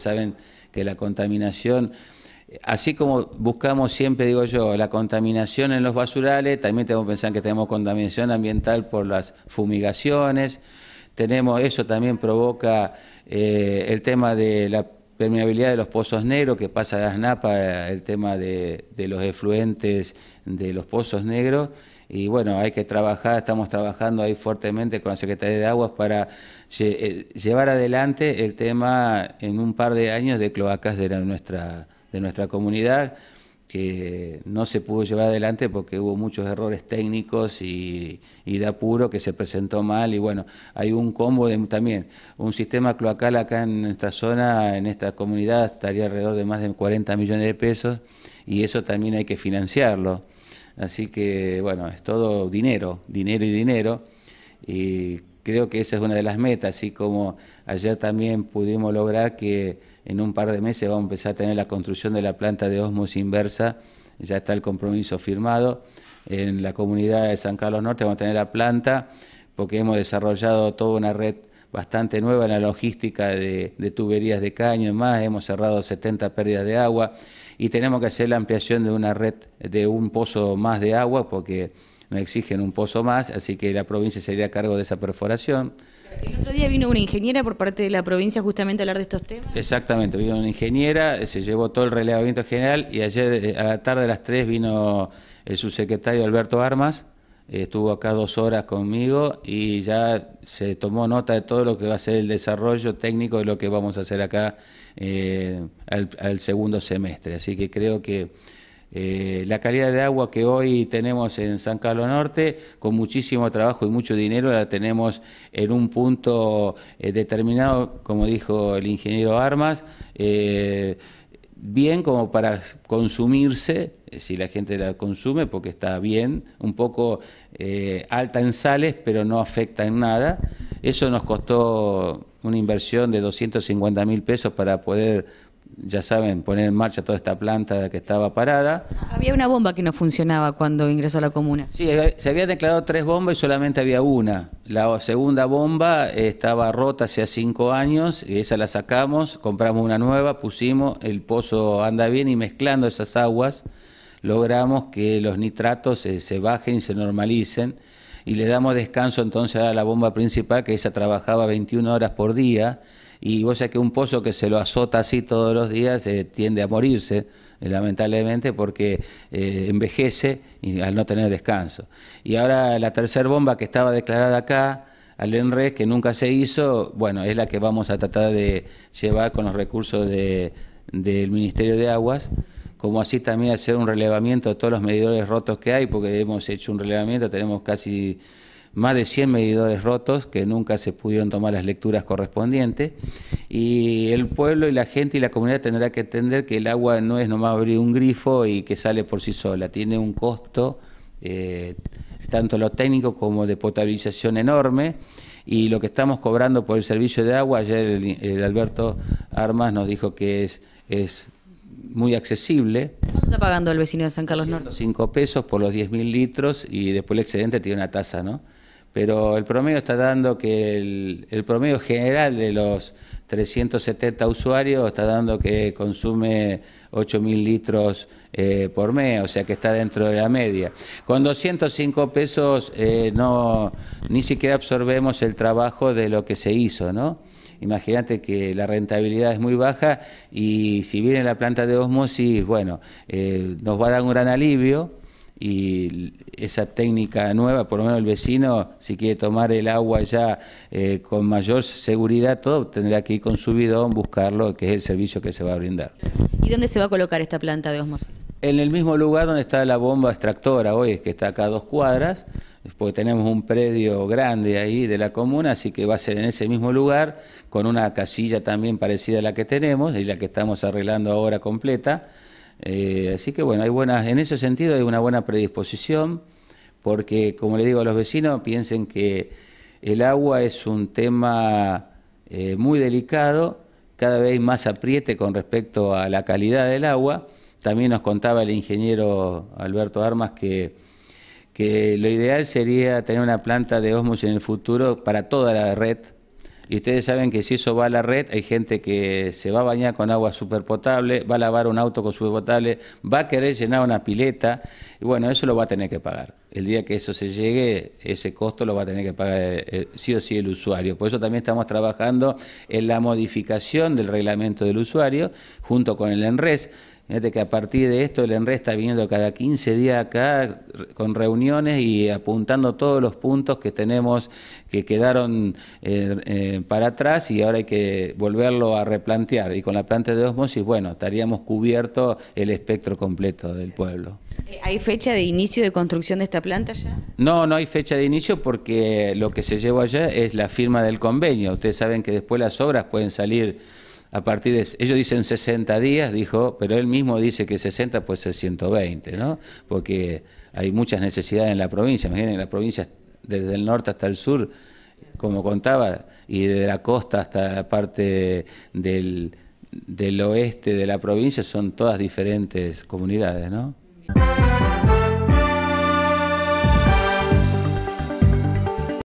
saben que la contaminación, así como buscamos siempre, digo yo, la contaminación en los basurales, también tenemos que pensar que tenemos contaminación ambiental por las fumigaciones, tenemos, eso también provoca eh, el tema de la permeabilidad de los pozos negros, que pasa a las napas, el tema de, de los efluentes de los pozos negros, y bueno, hay que trabajar, estamos trabajando ahí fuertemente con la Secretaría de Aguas para eh, llevar adelante el tema en un par de años de cloacas de, nuestra, de nuestra comunidad, que no se pudo llevar adelante porque hubo muchos errores técnicos y, de apuro que se presentó mal y bueno, hay un combo también, un sistema cloacal acá en nuestra zona, en esta comunidad, estaría alrededor de más de 40 millones de pesos y eso también hay que financiarlo. Así que, bueno, es todo dinero, dinero y dinero. Y creo que esa es una de las metas, así como ayer también pudimos lograr que en un par de meses vamos a empezar a tener la construcción de la planta de osmos inversa, ya está el compromiso firmado. En la comunidad de San Carlos Norte vamos a tener la planta porque hemos desarrollado toda una red bastante nueva en la logística de, de tuberías de caño y más, hemos cerrado 70 pérdidas de agua y tenemos que hacer la ampliación de una red de un pozo más de agua porque me exigen un pozo más, así que la provincia sería a cargo de esa perforación. El otro día vino una ingeniera por parte de la provincia justamente a hablar de estos temas. Exactamente, vino una ingeniera, se llevó todo el relevamiento general y ayer eh, a la tarde a las 3 vino el subsecretario Alberto Armas estuvo acá dos horas conmigo y ya se tomó nota de todo lo que va a ser el desarrollo técnico de lo que vamos a hacer acá eh, al, segundo semestre. Así que creo que eh, la calidad de agua que hoy tenemos en San Carlos Norte, con muchísimo trabajo y mucho dinero, la tenemos en un punto eh, determinado, como dijo el ingeniero Armas bien como para consumirse, eh, si la gente la consume porque está bien, un poco eh, alta en sales, pero no afecta en nada. Eso nos costó una inversión de 250 mil pesos para poder ya saben, poner en marcha toda esta planta que estaba parada. Había una bomba que no funcionaba cuando ingresó a la comuna. Sí, eh, se habían declarado tres bombas y solamente había una. La segunda bomba eh, estaba rota hacía cinco años, y esa la sacamos, compramos una nueva, pusimos, el pozo anda bien y mezclando esas aguas logramos que los nitratos se, eh, se bajen y se normalicen y le damos descanso entonces a la bomba principal que esa trabajaba 21 horas por día y vos sabés que un pozo que se lo azota así todos los días eh, tiende a morirse, eh, lamentablemente, porque eh, envejece y, al no tener descanso. Y ahora la tercera bomba que estaba declarada acá, al ENRE, que nunca se hizo, bueno, es la que vamos a tratar de llevar con los recursos del Ministerio de Aguas como así también hacer un relevamiento de todos los medidores rotos que hay, porque hemos hecho un relevamiento, tenemos casi más de 100 medidores rotos que nunca se pudieron tomar las lecturas correspondientes y el pueblo y la gente y la comunidad tendrá que entender que el agua no es nomás abrir un grifo y que sale por sí sola, tiene un costo eh, tanto lo técnico como de potabilización enorme y lo que estamos cobrando por el servicio de agua, ayer el, Alberto Armas nos dijo que es, es muy accesible. ¿Cuánto está pagando el vecino de San Carlos Norte? 5 pesos por los 10.000 litros y después el excedente tiene una tasa, ¿no? pero el promedio está dando que el, promedio general de los 370 usuarios está dando que consume 8.000 litros eh, por mes, o sea que está dentro de la media. Con 205 pesos eh, no, ni siquiera absorbemos el trabajo de lo que se hizo, ¿no? Imagínate que la rentabilidad es muy baja y si viene la planta de osmosis, bueno, eh, nos va a dar un gran alivio, y esa técnica nueva, por lo menos el vecino, si quiere tomar el agua ya eh, con mayor seguridad, todo tendrá que ir con su bidón, buscarlo, que es el servicio que se va a brindar. ¿Y dónde se va a colocar esta planta de osmosis? En el mismo lugar donde está la bomba extractora hoy, es que está acá a dos cuadras, porque tenemos un predio grande ahí de la comuna, así que va a ser en ese mismo lugar, con una casilla también parecida a la que tenemos y la que estamos arreglando ahora completa eh, así que bueno, hay buenas, en ese sentido hay una buena predisposición, porque como le digo a los vecinos, piensen que el agua es un tema eh, muy delicado, cada vez más apriete con respecto a la calidad del agua. También nos contaba el ingeniero Alberto Armas que, que lo ideal sería tener una planta de osmos en el futuro para toda la red, y ustedes saben que si eso va a la red, hay gente que se va a bañar con agua potable, va a lavar un auto con superpotable, va a querer llenar una pileta, y bueno, eso lo va a tener que pagar el día que eso se llegue, ese costo lo va a tener que pagar eh, eh, sí o sí el usuario. Por eso también estamos trabajando en la modificación del reglamento del usuario junto con el ENRES. Fíjate que a partir de esto el ENRES está viniendo cada 15 días acá con reuniones y apuntando todos los puntos que tenemos que quedaron eh, para atrás y ahora hay que volverlo a replantear. Y con la planta de osmosis, bueno, estaríamos cubierto el espectro completo del pueblo. Eh, ¿Hay fecha de inicio de construcción de esta planta ya? No, no hay fecha de inicio porque lo que se llevó allá es la firma del convenio. Ustedes saben que después las obras pueden salir a partir de... Ellos dicen 60 días, dijo, pero él mismo dice que 60 pues ser 120, ¿no? Porque hay muchas necesidades en la provincia. Imaginen, la provincia desde el norte hasta el sur, como contaba, y desde la costa hasta la parte del, del oeste de la provincia son todas diferentes comunidades, ¿no? Bye.